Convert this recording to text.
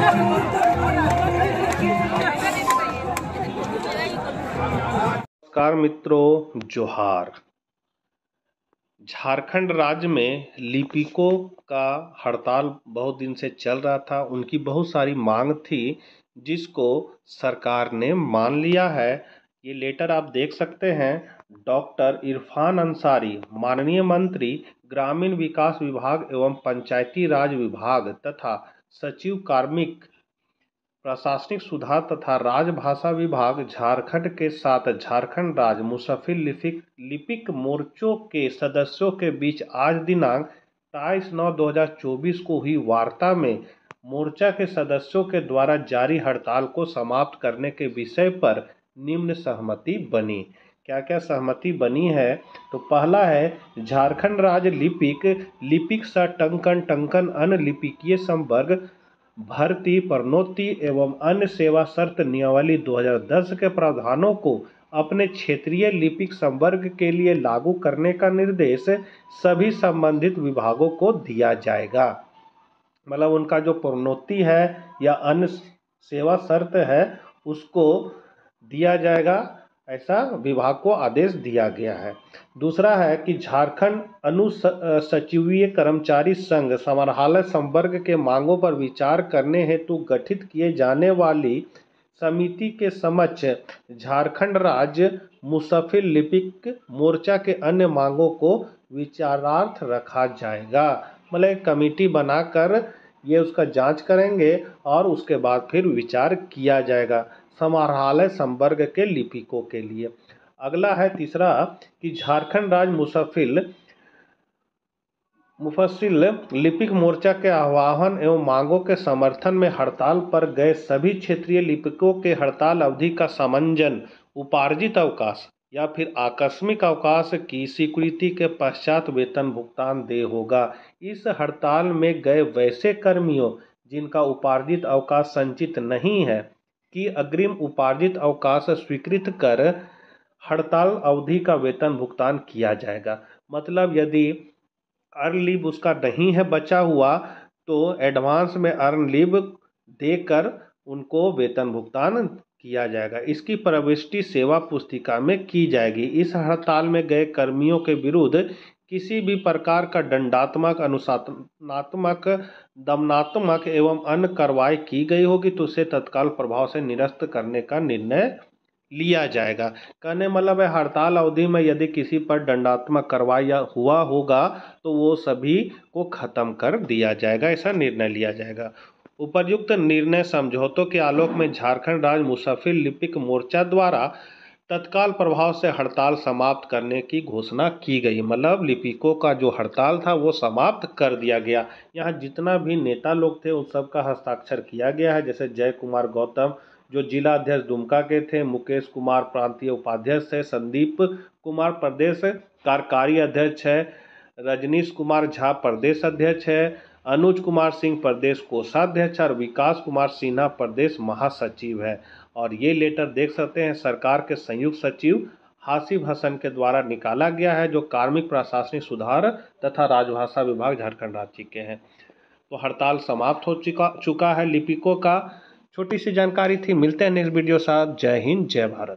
नमस्कार मित्रों जोहार झारखंड राज्य में लिपिकों का हड़ताल बहुत दिन से चल रहा था उनकी बहुत सारी मांग थी जिसको सरकार ने मान लिया है ये लेटर आप देख सकते हैं डॉक्टर इरफान अंसारी माननीय मंत्री ग्रामीण विकास विभाग एवं पंचायती राज विभाग तथा सचिव कार्मिक प्रशासनिक सुधार तथा राजभाषा विभाग झारखंड के साथ झारखंड राज्य मुसफिर लिपिक लिपिक मोर्चों के सदस्यों के बीच आज दिनांक बाईस नौ 2024 को हुई वार्ता में मोर्चा के सदस्यों के द्वारा जारी हड़ताल को समाप्त करने के विषय पर निम्न सहमति बनी क्या क्या सहमति बनी है तो पहला है झारखंड राज्य लिपिक लिपिक स टंकन टंकन अन्य लिपिकीय संवर्ग भर्ती प्रणोति एवं अन्य सेवा शर्त नियमावली 2010 के प्रावधानों को अपने क्षेत्रीय लिपिक संवर्ग के लिए लागू करने का निर्देश सभी संबंधित विभागों को दिया जाएगा मतलब उनका जो प्रोन्नति है या अन्य सेवा शर्त है उसको दिया जाएगा ऐसा विभाग को आदेश दिया गया है दूसरा है कि झारखंड अनुसचिवीय कर्मचारी संघ समाहरणालय संवर्ग के मांगों पर विचार करने हेतु गठित किए जाने वाली समिति के समक्ष झारखंड राज्य मुसफिर लिपिक मोर्चा के अन्य मांगों को विचारार्थ रखा जाएगा मतलब कमेटी बनाकर ये उसका जांच करेंगे और उसके बाद फिर विचार किया जाएगा समारहालय संवर्ग के लिपिकों के लिए अगला है तीसरा कि झारखंड राज्य मुसफिल मुफसिल लिपिक मोर्चा के आह्वान एवं मांगों के समर्थन में हड़ताल पर गए सभी क्षेत्रीय लिपिकों के हड़ताल अवधि का समंजन उपार्जित अवकाश या फिर आकस्मिक अवकाश की स्वीकृति के पश्चात वेतन भुगतान दे होगा इस हड़ताल में गए वैसे कर्मियों जिनका उपार्जित अवकाश संचित नहीं है की अग्रिम उपार्जित अवकाश स्वीकृत कर हड़ताल अवधि का वेतन भुगतान किया जाएगा मतलब यदि अर्न लीव उसका नहीं है बचा हुआ तो एडवांस में अर्न लीव देकर उनको वेतन भुगतान किया जाएगा इसकी प्रविष्टि सेवा पुस्तिका में की जाएगी इस हड़ताल में गए कर्मियों के विरुद्ध किसी भी प्रकार का दंडात्मक अनुशासनात्मक दमनात्मक एवं अन्य कार्रवाई की गई होगी तो उसे तत्काल प्रभाव से निरस्त करने का निर्णय लिया जाएगा कहने मतलब है हड़ताल अवधि में यदि किसी पर दंडात्मक कार्रवाई हुआ होगा तो वो सभी को खत्म कर दिया जाएगा ऐसा निर्णय लिया जाएगा उपर्युक्त निर्णय समझौतों के आलोक में झारखंड राज्य मुसाफिर लिपिक मोर्चा द्वारा तत्काल प्रभाव से हड़ताल समाप्त करने की घोषणा की गई मतलब लिपिकों का जो हड़ताल था वो समाप्त कर दिया गया यहाँ जितना भी नेता लोग थे उन सब का हस्ताक्षर किया गया है जैसे जय कुमार गौतम जो जिला अध्यक्ष दुमका के थे मुकेश कुमार प्रांतीय उपाध्यक्ष है संदीप कुमार प्रदेश कार्यकारी अध्यक्ष है रजनीश कुमार झा प्रदेश अध्यक्ष है अनुज कुमार सिंह प्रदेश कोषाध्यक्ष और विकास कुमार सिन्हा प्रदेश महासचिव है और ये लेटर देख सकते हैं सरकार के संयुक्त सचिव हासिब हसन के द्वारा निकाला गया है जो कार्मिक प्रशासनिक सुधार तथा राजभाषा विभाग झारखंड राज्य के हैं तो हड़ताल समाप्त हो चुका चुका है लिपिकों का छोटी सी जानकारी थी मिलते हैं नेक्स्ट वीडियो साथ जय हिंद जय भारत